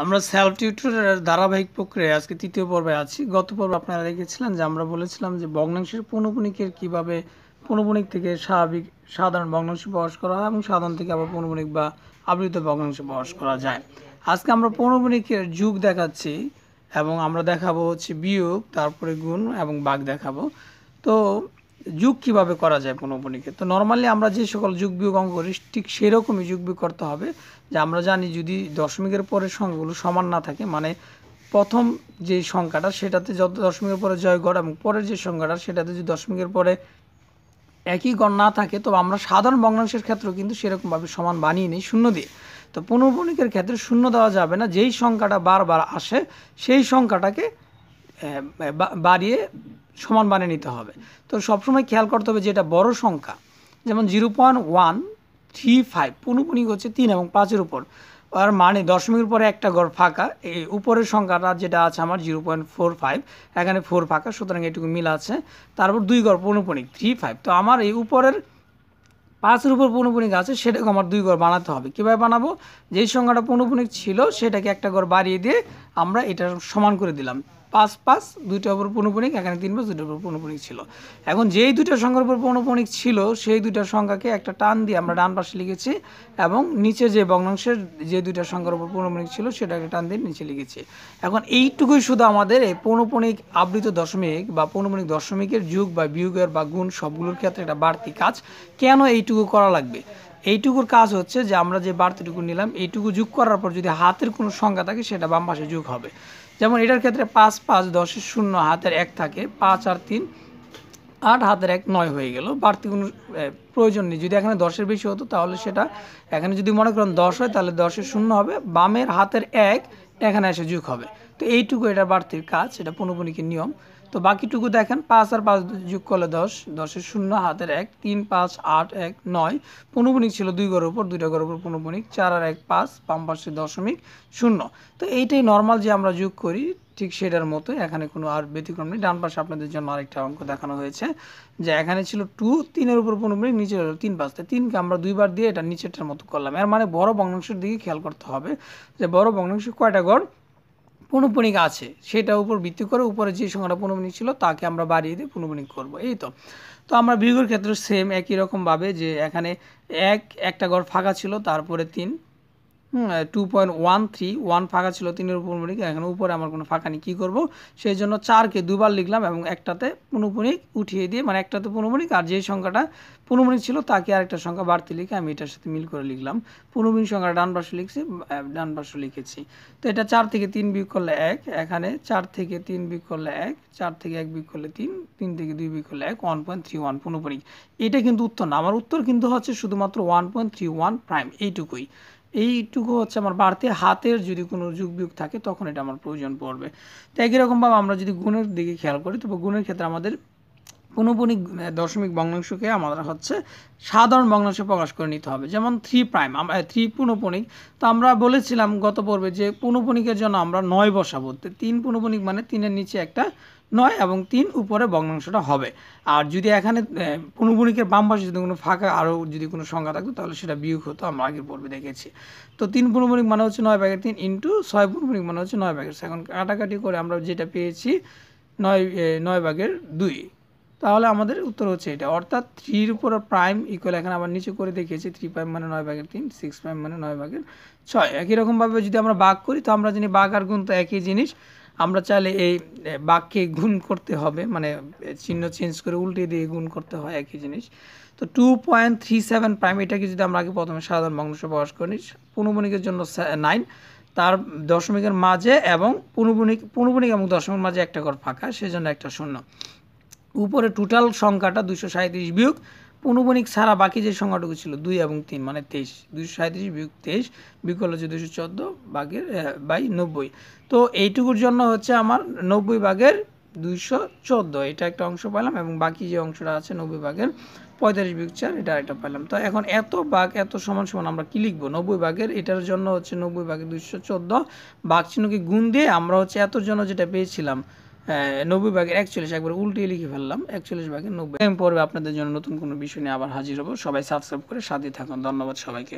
আমরা সেলফ টিউটোরিয়ালের ধারাবাহিক প্রক্রিয়ায় আজকে তৃতীয় পর্বে আছি গত পর্বে আপনারা দেখেছিলেন যে আমরা বলেছিলাম যে ভগ্নাংশের পৌনপুণিকের কীভাবে পৌনপুণিক থেকে স্বাভাবিক সাধারণ ভগ্নাংশ প্রকাশ করা হয় এবং সাধারণ থেকে আবার পৌনপুণিক বা আবৃত ভগ্নাংশ প্রবাস করা যায় আজকে আমরা পৌনপুণিকের যুগ দেখাচ্ছি এবং আমরা দেখাবো হচ্ছে বিয়োগ তারপরে গুণ এবং বাঘ দেখাবো তো যুগ কিভাবে করা যায় পনেরোপনিকে তো নর্মালি আমরা যে সকল যুগ বিয়োগ অঙ্ক করি ঠিক সেরকমই যুগ বিয়োগ করতে হবে যে আমরা জানি যদি দশমিকের পরের সংখ্যাগুলো সমান না থাকে মানে প্রথম যে সংখ্যাটা সেটাতে যত দশমিকের পরে জয় গড় এবং পরের যে সংখ্যাটা সেটাতে যদি দশমিকের পরে একই গণ না থাকে তবে আমরা সাধারণ ভগ্নাংশের ক্ষেত্রেও কিন্তু সেরকমভাবে সমান বানিয়ে নিই শূন্য দিয়ে তো পুনঃপণিকের ক্ষেত্রে শূন্য দেওয়া যাবে না যেই সংখ্যাটা বারবার আসে সেই সংখ্যাটাকে বাড়িয়ে সমান বানিয়ে নিতে হবে তো সবসময় খেয়াল করতে হবে যে এটা বড় সংখ্যা যেমন zero point one three five পুনুপুনিক হচ্ছে তিন এবং পাঁচের উপর আর মানে দশমিকের পরে একটা ঘর ফাঁকা এই উপরের সংখ্যাটা যেটা আছে আমার জিরো পয়েন্ট ফোর ফাইভ এখানে ফোর ফাঁকা সুতরাং এটুকু মিল আছে তারপর দুই গড় পুনুপুনিক থ্রি ফাইভ তো আমার এই উপরের পাঁচের উপর পুনপুনিক আছে সেটাকে আমার দুই গড় বানাতে হবে কীভাবে বানাবো যেই সংখ্যাটা পুনপুনিক ছিল সেটাকে একটা ঘর বাড়িয়ে দিয়ে আমরা এটা সমান করে দিলাম পাঁচ পাঁচ দুইটা উপর পৌনপণিক এখানে তিন পাঁচ দুটো উপর পৌনপণিক ছিল এখন যেই দুইটা সংখ্যার উপর পৌনপণিক ছিল সেই দুইটা সংখ্যাকে একটা টান দিয়ে আমরা ডান পাশে লিখেছি এবং নিচে যে বগ্নাংশের যে দুইটা সংখ্যার উপর পৌনপণিক ছিল সেটাকে টান দিয়ে নিচে লিখেছি এখন এইটুকুই শুধু আমাদের এই পৌনপণিক আবৃত দশমিক বা পৌনপণিক দশমিকের যুগ বা বিয়োগের বা গুণ সবগুলোর ক্ষেত্রে একটা বাড়তি কাজ কেন এইটুকু করা লাগবে এইটুকুর কাজ হচ্ছে যে আমরা যে বাড়তিটুকু নিলাম এইটুকু যোগ করার পর যদি হাতের কোনো সংখ্যা থাকে সেটা বাম পাশে যোগ হবে যেমন এটার ক্ষেত্রে পাঁচ পাঁচ দশের শূন্য হাতের এক থাকে পাঁচ আর তিন আট হাতের এক নয় হয়ে গেল বাড়তি কোনো প্রয়োজন নেই যদি এখানে দশের বেশি হতো তাহলে সেটা এখানে যদি মনে করেন দশ হয় তাহলে দশের শূন্য হবে বামের হাতের এক এখানে এসে যুগ হবে তো এইটুকু এটা বাড়তির কাজ সেটা পুনপুনিকের নিয়ম তো বাকিটুকু দেখেন পাঁচ আর পাঁচ যোগ করলে দশ দশের শূন্য হাতের এক তিন পাঁচ আট এক নয় পনবণিক ছিল দুই ঘরের উপর দুইটা ঘরের উপর পনবণিক চার আর এক পাঁচ পাঁচ দশমিক শূন্য তো এইটাই নর্মাল যে আমরা যোগ করি ঠিক সেটার মতো এখানে কোনো আর ব্যতিক্রম নেই ডান পাশে আপনাদের জন্য আরেকটা অঙ্ক দেখানো হয়েছে যে এখানে ছিল টু তিনের উপর পনেরো নিচে হলো তিন পাঁচ তাই তিনকে আমরা দুইবার দিয়ে এটা নিচেরটার মতো করলাম এর মানে বড় বংশের দিকে খেয়াল করতে হবে যে বড় ভগ্নাংশ কয়টা গড় পৌনপণিক আছে সেটার উপর ভিত্তি করে উপরে যে সংখ্যাটা পৌনপণিক ছিল তাকে আমরা বাড়িয়ে দিয়ে পৌনপণিক করবো এই তো তো আমরা বিয়োগের ক্ষেত্রে সেম একই রকমভাবে যে এখানে এক একটা ঘর ফাঁকা ছিল তারপরে তিন two point one three one ফাঁকা ছিল তিনের উপর মণিক এখন উপরে আমার কোনো ফাঁকা নেই কী করবো সেই জন্য চারকে দুবার লিখলাম এবং একটাতে পুনঃপুনিক উঠিয়ে দিয়ে মানে একটাতে পুনঃপুনিক আর যে সংখ্যাটা পুনঃপুনিক ছিল তাকে আরেকটা সংখ্যা বাড়তি লিখে আমি এটার সাথে মিল করে লিখলাম পুনঃপুনিক সংখ্যাটা ডান পাশে লিখছি ডান পাশে লিখেছি তো এটা চার থেকে তিন বিয়োগ করলে এক এখানে চার থেকে তিন বিয়োগ করলে এক চার থেকে এক বিয়োগ করলে তিন তিন থেকে দুই বিয়োগ করলে এক ওয়ান পয়েন্ট থ্রি ওয়ান পুনঃপুনিক এটা কিন্তু উত্তর না আমার উত্তর কিন্তু হচ্ছে শুধুমাত্র one point three one prime এইটুকুই এইটুকু হচ্ছে আমার বাড়তি হাতের যদি কোনো যুগ বিয়োগ থাকে তখন এটা আমার প্রয়োজন পড়বে তো একই রকমভাবে আমরা যদি গুণের দিকে খেয়াল করি তবে গুণের ক্ষেত্রে আমাদের পনুপনিক দশমিক বংশকে আমরা হচ্ছে সাধারণ বংশে প্রকাশ করে নিতে হবে যেমন থ্রি প্রাইম আমরা থ্রি পুনপনিক তো আমরা বলেছিলাম গত পর্বে যে পুনপনিকের জন্য আমরা নয় বসাবো তিন পুনপনিক মানে তিনের নিচে একটা নয় এবং তিন উপরে বংশটা হবে আর যদি এখানে পুনঃপুনিকের বাম পাশে যদি কোনো ফাঁকা আরও যদি কোনো সংখ্যা থাকতো তাহলে সেটা বিয়োগ হতো আমরা আগের পর্বে দেখেছি তো তিন পুনঃপুনিক মানে হচ্ছে নয় ব্যাগের তিন ইন্টু ছয় পুনঃপুনিক মানে হচ্ছে নয় ব্যাগের এখন কাটাকাটি করে আমরা যেটা পেয়েছি নয় নয় ভাগের দুই তাহলে আমাদের উত্তর হচ্ছে এটা অর্থাৎ থ্রির উপর প্রাইম ইকুয়াল এখানে আবার নিচে করে দেখিয়েছি থ্রি প্রাইম মানে নয় ভাগের তিন সিক্স প্রাইম মানে নয় ভাগের ছয় একই রকমভাবে যদি আমরা বাঘ করি তো আমরা জানি বাঘ আর গুণ তো একই জিনিস আমরা চাইলে এই বাঘকে গুণ করতে হবে মানে চিহ্ন চেঞ্জ করে উল্টে দিয়ে গুণ করতে হয় একই জিনিস তো two point three seven prime এটাকে যদি আমরা আগে প্রথমে সাধারণ বংশ প্রকাশ করি পুনঃবণিকের জন্য নাইন তার দশমিকের মাঝে এবং পুনঃবণিক পুনর্বণিক এবং দশমিকের মাঝে একটা ঘর ফাঁকা সেজন্য একটা শূন্য উপরে টোটাল সংখ্যাটা দুশো সাঁত্রিশ বিয়োগ পুনুবণিক ছাড়া বাকি যে সংখ্যাটুকু ছিল দুই এবং তিন মানে তেইশ দুশো সাঁত্রিশ বিয়োগ তেইশ বিকল হচ্ছে দুশো চোদ্দো বাঘের বাই নব্বই তো এইটুকুর জন্য হচ্ছে আমার নব্বই বাঘের দুইশো চোদ্দো এটা একটা অংশ পেলাম এবং বাকি যে অংশটা আছে নব্বই ভাগের পঁয়তাল্লিশ বিয়োগ চার এটা একটা পেলাম তো এখন এত বাঘ এত সমান সমান আমরা কি লিখবো নব্বই ভাগের এটার জন্য হচ্ছে নব্বই ভাগের দুইশো চোদ্দো বাঘ চিহ্নকে গুণ দিয়ে আমরা হচ্ছে এত জন্য যেটা পেয়েছিলাম হ্যাঁ, নব্বই ভাগের একচল্লিশ একবার উল্টিয়ে লিখে ফেললাম একচল্লিশ ভাগের নব্বই আমি পর্বে আপনাদের জন্য নতুন কোনো বিষয় নিয়ে আবার হাজির হব সবাই সাবস্ক্রাইব করে সাথে থাকুন ধন্যবাদ সবাইকে